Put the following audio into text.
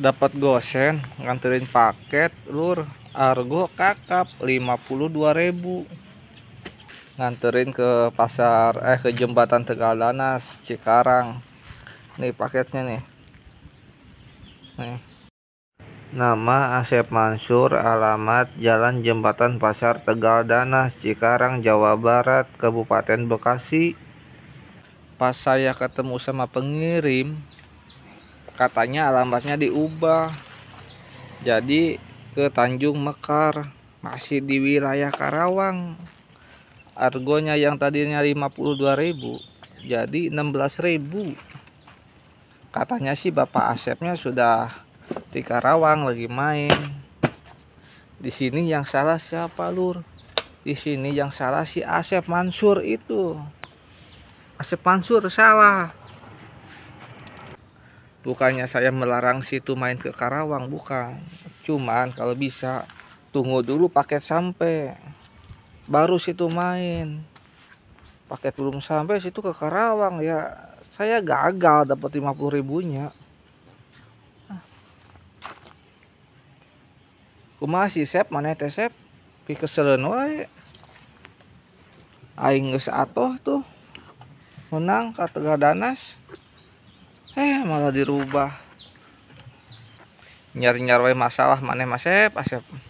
dapat gosen nganterin paket lur argo kakap 52.000 nganterin ke pasar eh ke jembatan Tegalanas Cikarang nih paketnya nih nih nama Asep Mansur alamat Jalan Jembatan Pasar Tegal Danas Cikarang Jawa Barat Kabupaten Bekasi pas saya ketemu sama pengirim katanya alamatnya diubah jadi ke Tanjung Mekar masih di wilayah Karawang argonya yang tadinya 52.000 jadi 16.000 katanya sih Bapak Asepnya sudah di Karawang lagi main di sini yang salah siapa lur di sini yang salah si Asep Mansur itu Asep Mansur salah bukannya saya melarang situ main ke Karawang bukan cuman kalau bisa tunggu dulu paket sampai baru situ main paket belum sampai situ ke Karawang ya saya gagal dapat 50 ribunya kumaha si Sep mana teh Sep pi keselen wae aing geus atoh tuh menang ka Danas eh malah dirubah nyari nyari masalah mana masep asep